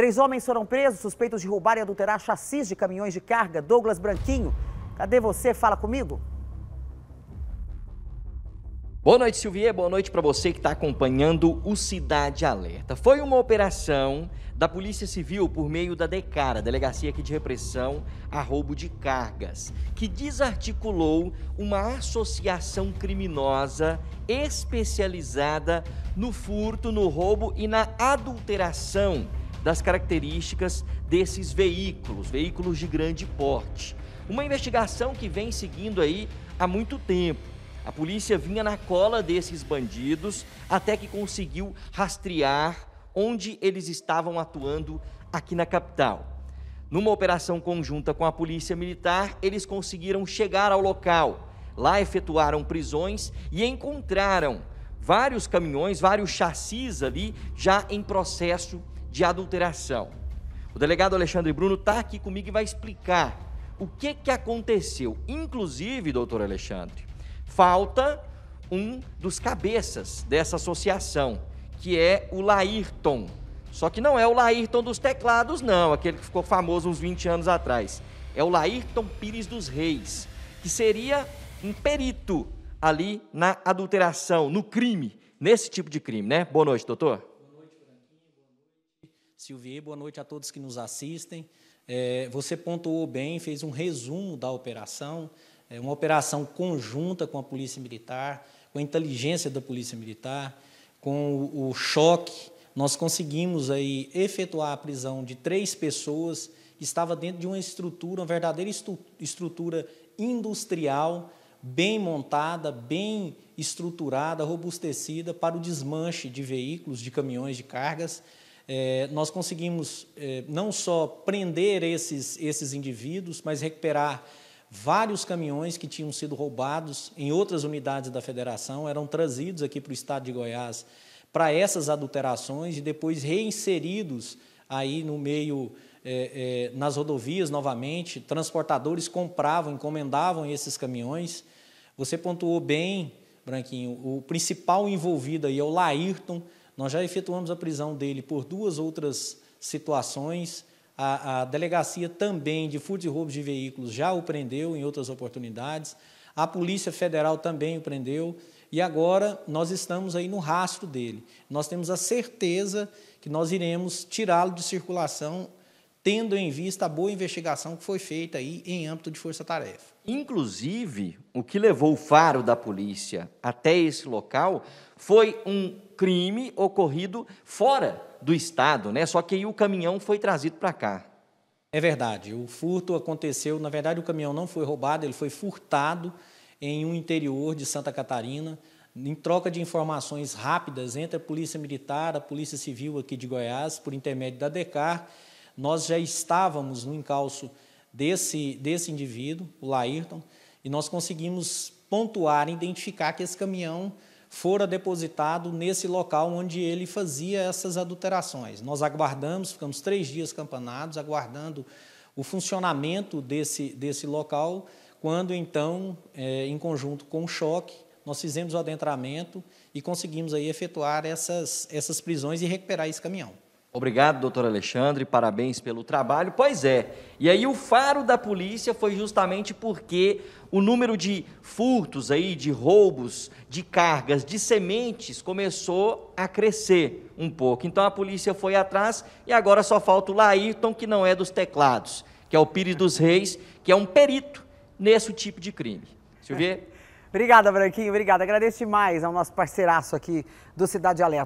Três homens foram presos, suspeitos de roubar e adulterar chassis de caminhões de carga. Douglas Branquinho, cadê você? Fala comigo. Boa noite, Silvia, Boa noite para você que está acompanhando o Cidade Alerta. Foi uma operação da Polícia Civil por meio da DECARA, Delegacia aqui de Repressão a Roubo de Cargas, que desarticulou uma associação criminosa especializada no furto, no roubo e na adulteração das características desses veículos, veículos de grande porte. Uma investigação que vem seguindo aí há muito tempo. A polícia vinha na cola desses bandidos até que conseguiu rastrear onde eles estavam atuando aqui na capital. Numa operação conjunta com a Polícia Militar, eles conseguiram chegar ao local. Lá efetuaram prisões e encontraram vários caminhões, vários chassis ali já em processo de adulteração. O delegado Alexandre Bruno está aqui comigo e vai explicar o que, que aconteceu. Inclusive, doutor Alexandre, falta um dos cabeças dessa associação, que é o Laírton. Só que não é o Laírton dos teclados, não, aquele que ficou famoso uns 20 anos atrás. É o Laírton Pires dos Reis, que seria um perito ali na adulteração, no crime, nesse tipo de crime, né? Boa noite, doutor. Silvier, boa noite a todos que nos assistem. É, você pontuou bem, fez um resumo da operação, é uma operação conjunta com a Polícia Militar, com a inteligência da Polícia Militar, com o, o choque. Nós conseguimos aí efetuar a prisão de três pessoas que estava dentro de uma estrutura, uma verdadeira estu, estrutura industrial, bem montada, bem estruturada, robustecida para o desmanche de veículos, de caminhões, de cargas. É, nós conseguimos é, não só prender esses, esses indivíduos, mas recuperar vários caminhões que tinham sido roubados em outras unidades da federação, eram trazidos aqui para o estado de Goiás para essas adulterações e depois reinseridos aí no meio é, é, nas rodovias novamente, transportadores compravam, encomendavam esses caminhões. Você pontuou bem, Branquinho, o principal envolvido aí é o Laírton, nós já efetuamos a prisão dele por duas outras situações. A, a delegacia também de furto e roubos de veículos já o prendeu em outras oportunidades. A Polícia Federal também o prendeu. E agora nós estamos aí no rastro dele. Nós temos a certeza que nós iremos tirá-lo de circulação tendo em vista a boa investigação que foi feita aí em âmbito de força-tarefa. Inclusive, o que levou o faro da polícia até esse local foi um crime ocorrido fora do estado, né? Só que aí o caminhão foi trazido para cá. É verdade. O furto aconteceu, na verdade o caminhão não foi roubado, ele foi furtado em um interior de Santa Catarina, em troca de informações rápidas entre a Polícia Militar, a Polícia Civil aqui de Goiás, por intermédio da DECAR, nós já estávamos no encalço desse, desse indivíduo, o Laírton, e nós conseguimos pontuar, identificar que esse caminhão fora depositado nesse local onde ele fazia essas adulterações. Nós aguardamos, ficamos três dias campanados, aguardando o funcionamento desse, desse local, quando então, é, em conjunto com o choque, nós fizemos o adentramento e conseguimos aí efetuar essas, essas prisões e recuperar esse caminhão. Obrigado, doutor Alexandre, parabéns pelo trabalho. Pois é, e aí o faro da polícia foi justamente porque o número de furtos aí, de roubos, de cargas, de sementes começou a crescer um pouco. Então a polícia foi atrás e agora só falta o Laírton, que não é dos teclados, que é o Pires dos Reis, que é um perito nesse tipo de crime. Silvia? Obrigada, Branquinho, obrigada. Agradeço demais ao nosso parceiraço aqui do Cidade Alerta.